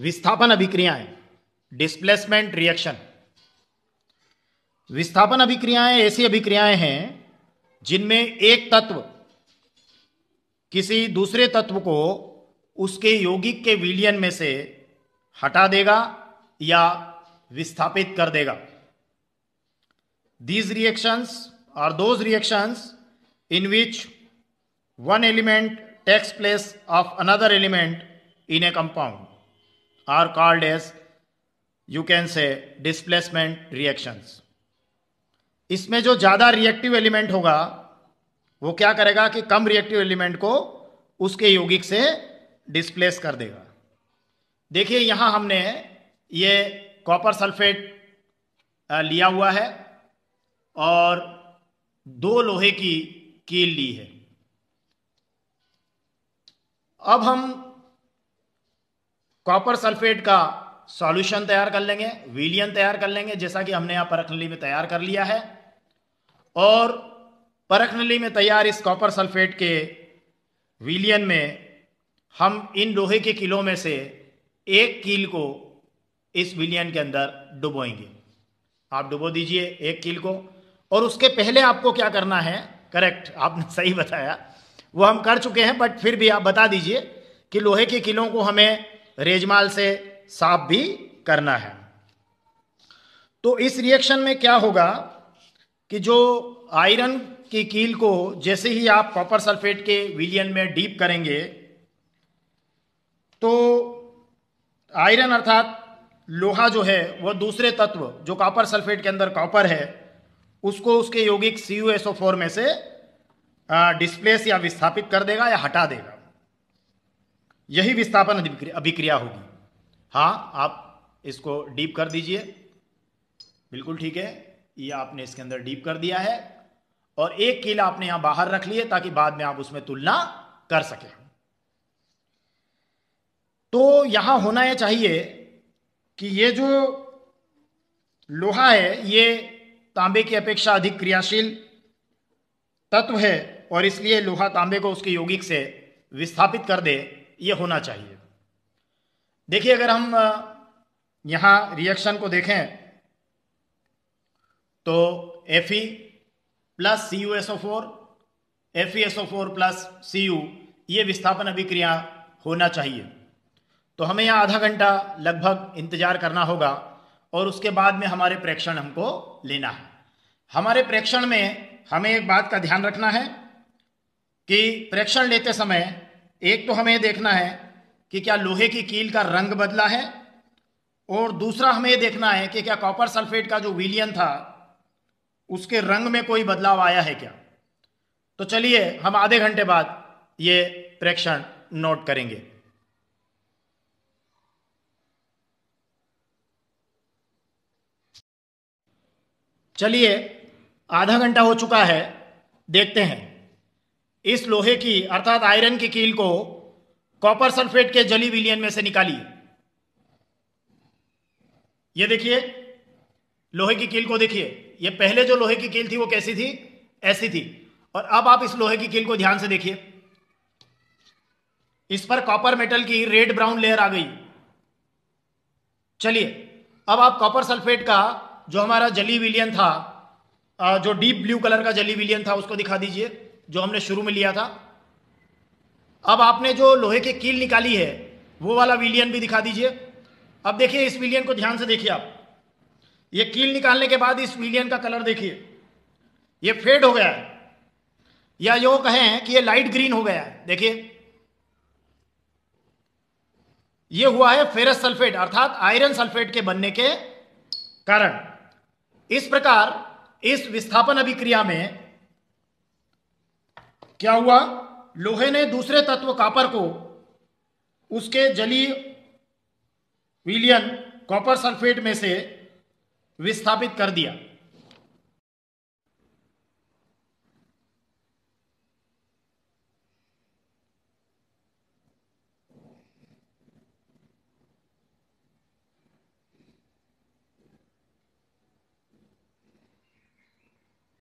विस्थापन अभिक्रियाएं displacement reaction विस्थापन अभिक्रियाएं ऐसी अभिक्रियाएं हैं जिनमें एक तत्व किसी दूसरे तत्व को उसके यौगिक के विलियन में से हटा देगा या विस्थापित कर देगा दीज रिएक्शंस और those reactions in which one element takes place of another element in a compound are called as you can say displacement reactions इसमें जो ज़्यादा रिएक्टिव एलिमेंट होगा वो क्या करेगा कि कम रिएक्टिव एलिमेंट को उसके यौगिक से डिस्प्लेस कर देगा देखिए यहां हमने ये कॉपर सल्फेट लिया हुआ है और दो लोहे की कील ली है अब हम कॉपर सल्फेट का सॉल्यूशन तैयार कर लेंगे विलियन तैयार कर लेंगे जैसा कि हमने यहाँ परख नली में तैयार कर लिया है और परख नली में तैयार इस कॉपर सल्फेट के विलियन में हम इन लोहे के किलों में से एक कील को इस विलियन के अंदर डुबोएंगे आप डुबो दीजिए एक कील को और उसके पहले आपको क्या करना है करेक्ट आपने सही बताया वो हम कर चुके हैं बट फिर भी आप बता दीजिए कि लोहे के किलों को हमें रेजमाल से साफ भी करना है तो इस रिएक्शन में क्या होगा कि जो आयरन की कील को जैसे ही आप कॉपर सल्फेट के विलियन में डीप करेंगे तो आयरन अर्थात लोहा जो है वह दूसरे तत्व जो कॉपर सल्फेट के अंदर कॉपर है उसको उसके यौगिक सी में से डिस्प्लेस या विस्थापित कर देगा या हटा देगा यही विस्थापन अभिक्रिया होगी हाँ आप इसको डीप कर दीजिए बिल्कुल ठीक है ये आपने इसके अंदर डीप कर दिया है और एक कील आपने यहां बाहर रख लिए ताकि बाद में आप उसमें तुलना कर सके तो यहां होना यह चाहिए कि ये जो लोहा है ये तांबे की अपेक्षा अधिक क्रियाशील तत्व है और इसलिए लोहा तांबे को उसके यौगिक से विस्थापित कर दे ये होना चाहिए देखिए अगर हम यहाँ रिएक्शन को देखें तो F E plus C U S O four F E S O four plus C U ये विस्थापन अभिक्रिया होना चाहिए तो हमें यहाँ आधा घंटा लगभग इंतजार करना होगा और उसके बाद में हमारे प्रेक्षण हमको लेना है हमारे प्रेक्षण में हमें एक बात का ध्यान रखना है कि प्रेक्षण लेते समय एक तो हमें देखना है कि क्या लोहे की कील का रंग बदला है और दूसरा हमें देखना है कि क्या कॉपर सल्फेट का जो विलियन था उसके रंग में कोई बदलाव आया है क्या तो चलिए हम आधे घंटे बाद ये प्रेक्षण नोट करेंगे चलिए आधा घंटा हो चुका है देखते हैं इस लोहे की अर्थात आयरन की कील को कॉपर सल्फेट के जली विलियन में से निकालिए ये देखिए लोहे की कील को देखिए ये पहले जो लोहे की कील थी वो कैसी थी ऐसी थी और अब आप इस लोहे की कील को ध्यान से देखिए इस पर कॉपर मेटल की रेड ब्राउन लेयर आ गई चलिए अब आप कॉपर सल्फेट का जो हमारा जली विलियन था जो डीप ब्लू कलर का जली विलियन था उसको दिखा दीजिए जो हमने शुरू में लिया था अब आपने जो लोहे की कील निकाली है वो वाला विलियन भी दिखा दीजिए अब देखिए इस विलियन को ध्यान से देखिए आप ये कील निकालने के बाद इस विलियन का कलर देखिए ये फेड हो गया है या यो कहें कि ये लाइट ग्रीन हो गया है देखिए ये हुआ है फेरस सल्फेट अर्थात आयरन सल्फेट के बनने के कारण इस प्रकार इस विस्थापन अभिक्रिया में क्या हुआ लोहे ने दूसरे तत्व कापर को उसके जली विलियन कॉपर सल्फेट में से विस्थापित कर दिया